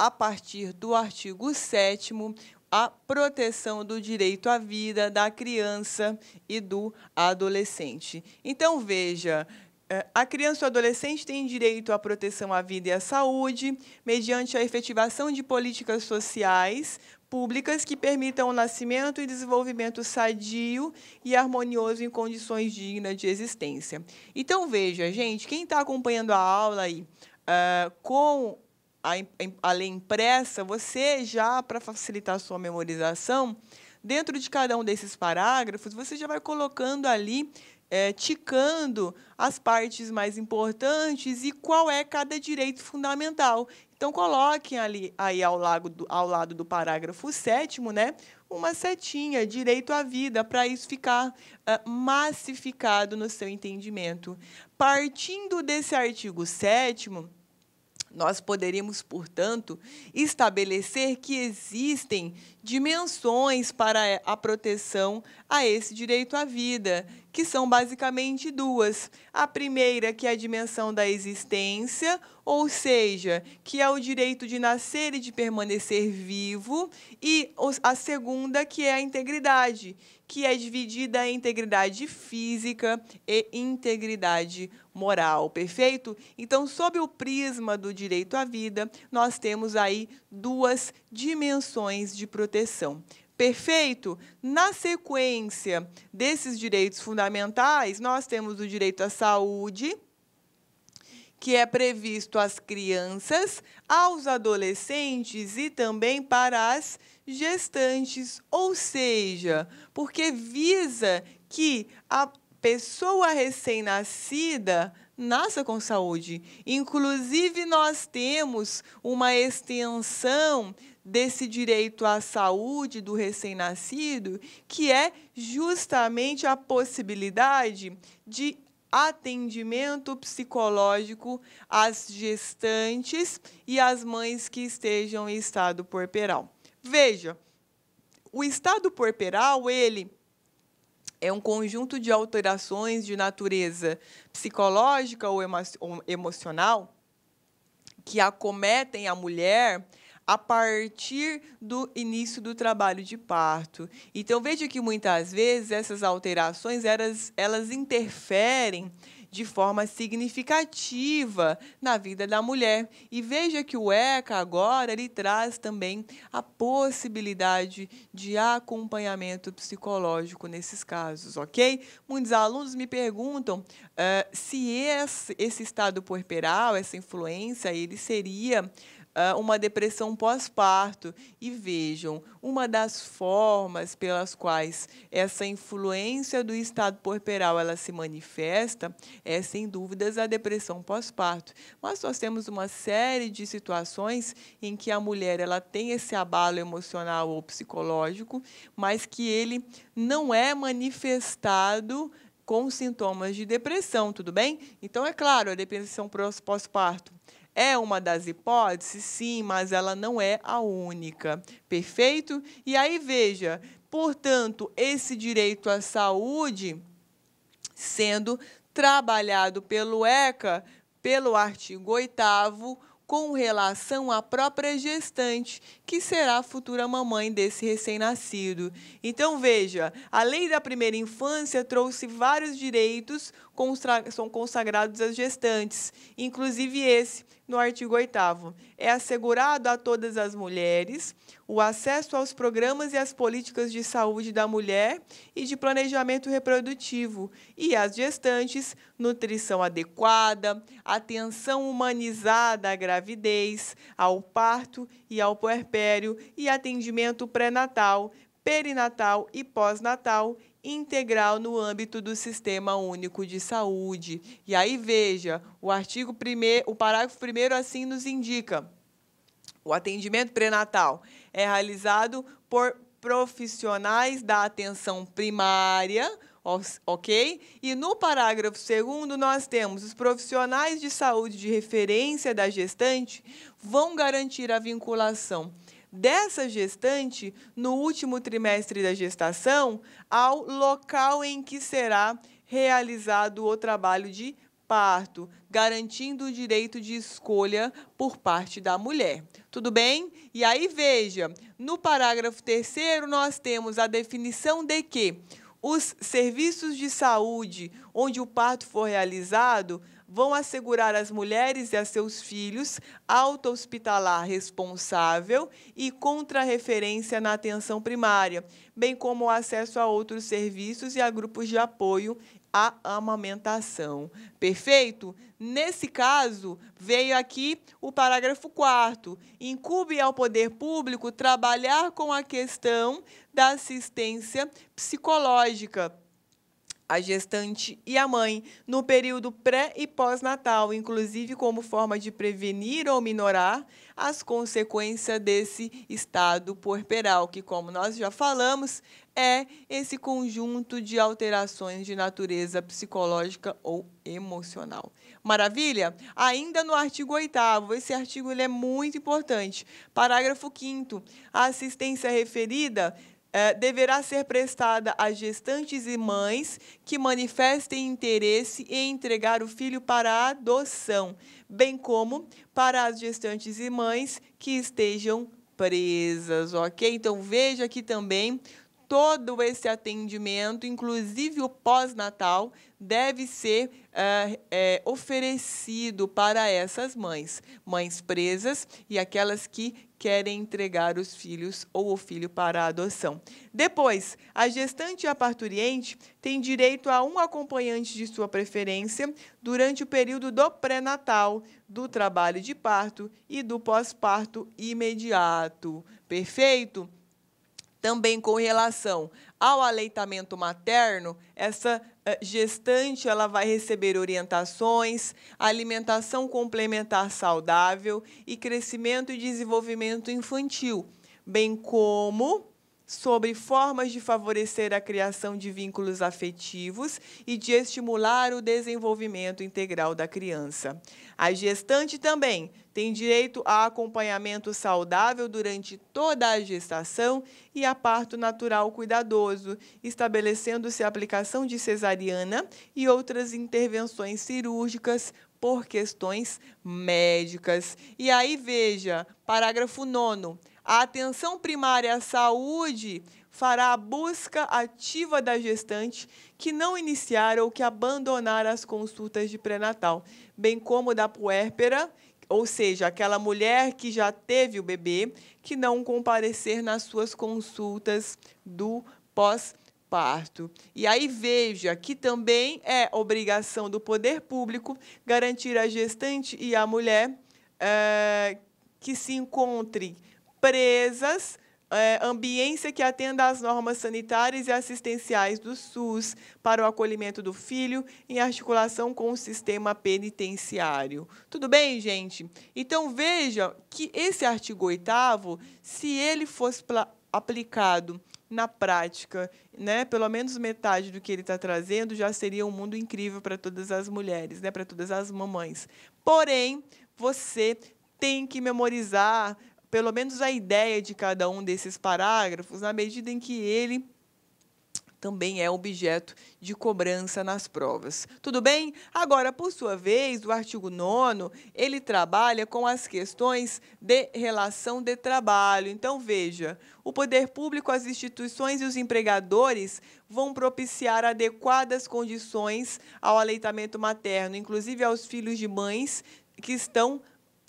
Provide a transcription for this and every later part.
a partir do artigo 7 a proteção do direito à vida da criança e do adolescente. Então, veja, eh, a criança ou adolescente tem direito à proteção à vida e à saúde, mediante a efetivação de políticas sociais públicas que permitam o nascimento e desenvolvimento sadio e harmonioso em condições dignas de existência. Então, veja, gente, quem está acompanhando a aula aí uh, com a, a lei impressa, você já, para facilitar a sua memorização, dentro de cada um desses parágrafos, você já vai colocando ali, é, ticando as partes mais importantes e qual é cada direito fundamental. Então, coloquem ali aí ao, do, ao lado do parágrafo sétimo, né? Uma setinha, direito à vida, para isso ficar ah, massificado no seu entendimento. Partindo desse artigo sétimo, nós poderíamos, portanto, estabelecer que existem dimensões para a proteção a esse direito à vida, que são basicamente duas. A primeira, que é a dimensão da existência, ou seja, que é o direito de nascer e de permanecer vivo, e a segunda, que é a integridade, que é dividida em integridade física e integridade moral, perfeito? Então, sob o prisma do direito à vida, nós temos aí duas dimensões de proteção. Perfeito? Na sequência desses direitos fundamentais, nós temos o direito à saúde, que é previsto às crianças, aos adolescentes e também para as gestantes, ou seja, porque visa que a pessoa recém-nascida nasça com saúde. Inclusive, nós temos uma extensão desse direito à saúde do recém-nascido, que é justamente a possibilidade de atendimento psicológico às gestantes e às mães que estejam em estado puerperal. Veja, o estado puerperal, ele é um conjunto de alterações de natureza psicológica ou, ou emocional que acometem a mulher a partir do início do trabalho de parto. Então veja que muitas vezes essas alterações elas, elas interferem de forma significativa na vida da mulher. E veja que o ECA agora ele traz também a possibilidade de acompanhamento psicológico nesses casos, ok? Muitos alunos me perguntam uh, se esse, esse estado puerperal, essa influência, ele seria ah, uma depressão pós-parto. E vejam, uma das formas pelas quais essa influência do estado puerperal ela se manifesta é, sem dúvidas, a depressão pós-parto. Mas nós temos uma série de situações em que a mulher ela tem esse abalo emocional ou psicológico, mas que ele não é manifestado com sintomas de depressão, tudo bem? Então, é claro, a depressão pós-parto é uma das hipóteses, sim, mas ela não é a única. Perfeito? E aí veja, portanto, esse direito à saúde sendo trabalhado pelo ECA, pelo artigo 8 com relação à própria gestante, que será a futura mamãe desse recém-nascido. Então, veja, a lei da primeira infância trouxe vários direitos são consagrados às gestantes, inclusive esse no artigo 8 É assegurado a todas as mulheres o acesso aos programas e às políticas de saúde da mulher e de planejamento reprodutivo, e às gestantes nutrição adequada, atenção humanizada à gravidez, ao parto e ao puerpério e atendimento pré-natal, perinatal e pós-natal integral no âmbito do Sistema Único de Saúde. E aí veja, o artigo primeiro, o parágrafo primeiro assim nos indica. O atendimento pré-natal é realizado por profissionais da atenção primária, ok? E no parágrafo segundo, nós temos os profissionais de saúde de referência da gestante vão garantir a vinculação dessa gestante no último trimestre da gestação ao local em que será realizado o trabalho de parto, garantindo o direito de escolha por parte da mulher. Tudo bem? E aí veja, no parágrafo terceiro nós temos a definição de que os serviços de saúde onde o parto for realizado vão assegurar às mulheres e a seus filhos alta hospitalar responsável e contrarreferência na atenção primária, bem como o acesso a outros serviços e a grupos de apoio à amamentação. Perfeito? Nesse caso, veio aqui o parágrafo 4 incube ao poder público trabalhar com a questão da assistência psicológica a gestante e a mãe no período pré e pós-natal, inclusive como forma de prevenir ou minorar as consequências desse estado puerperal, que, como nós já falamos, é esse conjunto de alterações de natureza psicológica ou emocional. Maravilha? Ainda no artigo 8 esse artigo ele é muito importante. Parágrafo 5 A assistência referida é, deverá ser prestada a gestantes e mães que manifestem interesse em entregar o filho para a adoção, bem como para as gestantes e mães que estejam presas, ok? Então veja aqui também todo esse atendimento, inclusive o pós-natal, deve ser é, é, oferecido para essas mães, mães presas e aquelas que querem entregar os filhos ou o filho para a adoção. Depois, a gestante e a parturiente têm direito a um acompanhante de sua preferência durante o período do pré-natal, do trabalho de parto e do pós-parto imediato. Perfeito? Também com relação ao aleitamento materno, essa eh, gestante ela vai receber orientações, alimentação complementar saudável e crescimento e desenvolvimento infantil, bem como sobre formas de favorecer a criação de vínculos afetivos e de estimular o desenvolvimento integral da criança. A gestante também tem direito a acompanhamento saudável durante toda a gestação e a parto natural cuidadoso, estabelecendo-se a aplicação de cesariana e outras intervenções cirúrgicas por questões médicas. E aí veja, parágrafo 9 a atenção primária à saúde fará a busca ativa da gestante que não iniciar ou que abandonar as consultas de pré-natal, bem como da puérpera, ou seja, aquela mulher que já teve o bebê, que não comparecer nas suas consultas do pós parto. E aí veja que também é obrigação do poder público garantir à gestante e à mulher é, que se encontrem presas, é, ambiência que atenda às normas sanitárias e assistenciais do SUS para o acolhimento do filho em articulação com o sistema penitenciário. Tudo bem, gente? Então veja que esse artigo 8 se ele fosse aplicado na prática, né, pelo menos metade do que ele está trazendo já seria um mundo incrível para todas as mulheres, né, para todas as mamães. Porém, você tem que memorizar pelo menos a ideia de cada um desses parágrafos, na medida em que ele também é objeto de cobrança nas provas. Tudo bem? Agora, por sua vez, o artigo 9, ele trabalha com as questões de relação de trabalho. Então, veja, o poder público, as instituições e os empregadores vão propiciar adequadas condições ao aleitamento materno, inclusive aos filhos de mães que estão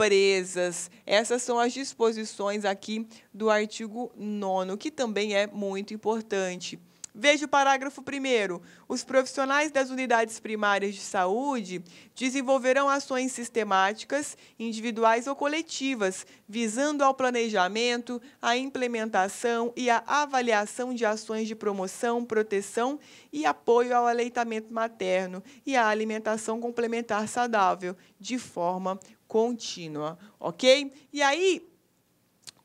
empresas. Essas são as disposições aqui do artigo 9, que também é muito importante. Veja o parágrafo 1. Os profissionais das unidades primárias de saúde desenvolverão ações sistemáticas, individuais ou coletivas, visando ao planejamento, à implementação e à avaliação de ações de promoção, proteção e apoio ao aleitamento materno e à alimentação complementar saudável, de forma contínua, ok? E aí,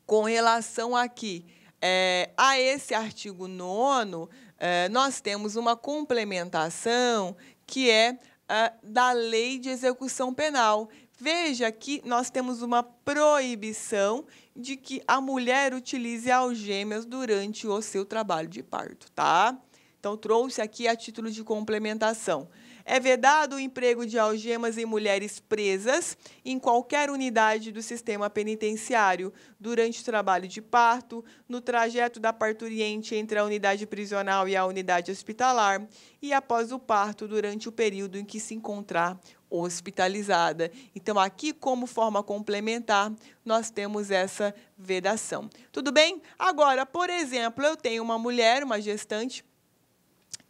com relação aqui é, a esse artigo 9, é, nós temos uma complementação que é, é da lei de execução penal. Veja que nós temos uma proibição de que a mulher utilize algemas durante o seu trabalho de parto, tá? Então trouxe aqui a título de complementação. É vedado o emprego de algemas em mulheres presas em qualquer unidade do sistema penitenciário, durante o trabalho de parto, no trajeto da parturiente entre a unidade prisional e a unidade hospitalar e após o parto, durante o período em que se encontrar hospitalizada. Então, aqui, como forma complementar, nós temos essa vedação. Tudo bem? Agora, por exemplo, eu tenho uma mulher, uma gestante,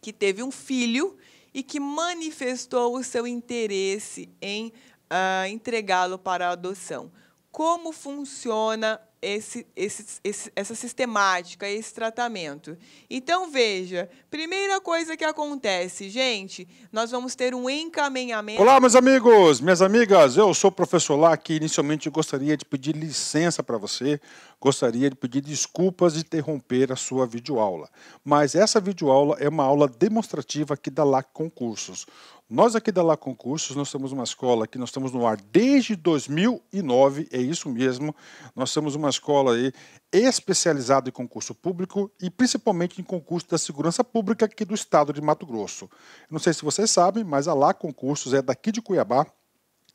que teve um filho e que manifestou o seu interesse em uh, entregá-lo para a adoção. Como funciona esse, esse, esse, essa sistemática, esse tratamento. Então, veja, primeira coisa que acontece, gente, nós vamos ter um encaminhamento. Olá, meus amigos, minhas amigas, eu sou o professor Lac que inicialmente gostaria de pedir licença para você, gostaria de pedir desculpas de interromper a sua videoaula. Mas essa videoaula é uma aula demonstrativa aqui da LAC Concursos. Nós aqui da Lac Concursos, nós somos uma escola que nós estamos no ar desde 2009, é isso mesmo. Nós somos uma uma escola aí especializada em concurso público e principalmente em concurso da segurança pública aqui do estado de Mato Grosso. Não sei se vocês sabem, mas a Lá Concursos é daqui de Cuiabá.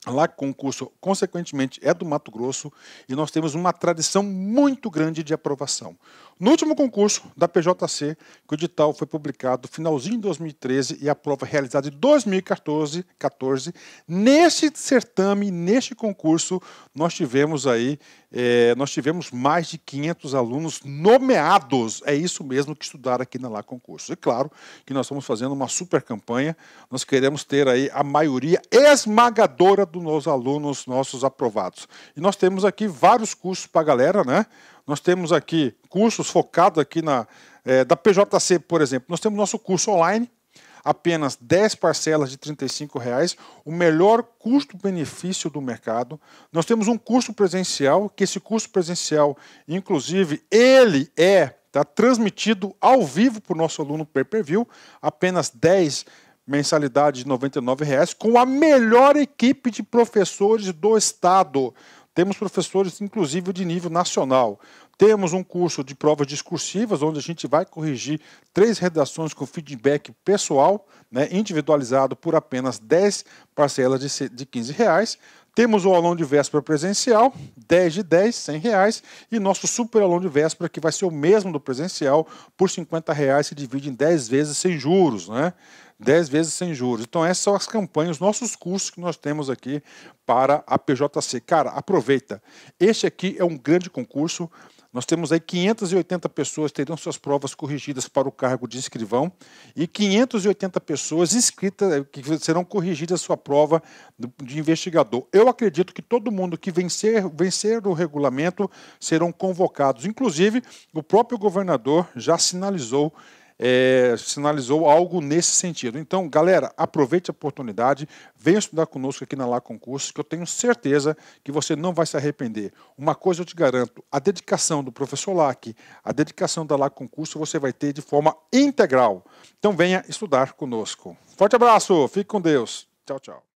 A Lá Concurso, consequentemente, é do Mato Grosso e nós temos uma tradição muito grande de aprovação. No último concurso da PJC, que o edital foi publicado finalzinho de 2013 e a prova realizada em 2014, 14, nesse certame, neste concurso, nós tivemos aí, é, nós tivemos mais de 500 alunos nomeados. É isso mesmo que estudaram aqui na Lá Concurso. E claro que nós estamos fazendo uma super campanha. Nós queremos ter aí a maioria esmagadora dos nossos alunos, nossos aprovados. E nós temos aqui vários cursos para a galera, né? Nós temos aqui cursos focados aqui na é, da PJC, por exemplo. Nós temos nosso curso online, apenas 10 parcelas de R$ reais, o melhor custo-benefício do mercado. Nós temos um curso presencial, que esse curso presencial, inclusive, ele é tá, transmitido ao vivo para o nosso aluno perperview per view apenas 10 mensalidade de R$ reais, com a melhor equipe de professores do estado. Temos professores, inclusive, de nível nacional. Temos um curso de provas discursivas, onde a gente vai corrigir três redações com feedback pessoal, né, individualizado por apenas 10 parcelas de, de 15 reais. Temos o aulão de véspera presencial, 10 de 10, 100 reais, e nosso super aulão de véspera, que vai ser o mesmo do presencial, por 50 reais, se divide em 10 vezes sem juros, né? 10 vezes sem juros. Então, essas são as campanhas, os nossos cursos que nós temos aqui para a PJC. Cara, aproveita. Este aqui é um grande concurso. Nós temos aí 580 pessoas terão suas provas corrigidas para o cargo de escrivão e 580 pessoas inscritas eh, que serão corrigidas sua prova de investigador. Eu acredito que todo mundo que vencer, vencer o regulamento serão convocados. Inclusive, o próprio governador já sinalizou é, sinalizou algo nesse sentido. Então, galera, aproveite a oportunidade, venha estudar conosco aqui na Lá Concursos, que eu tenho certeza que você não vai se arrepender. Uma coisa eu te garanto, a dedicação do professor LAC, a dedicação da Lá Concurso, você vai ter de forma integral. Então, venha estudar conosco. Forte abraço, fique com Deus. Tchau, tchau.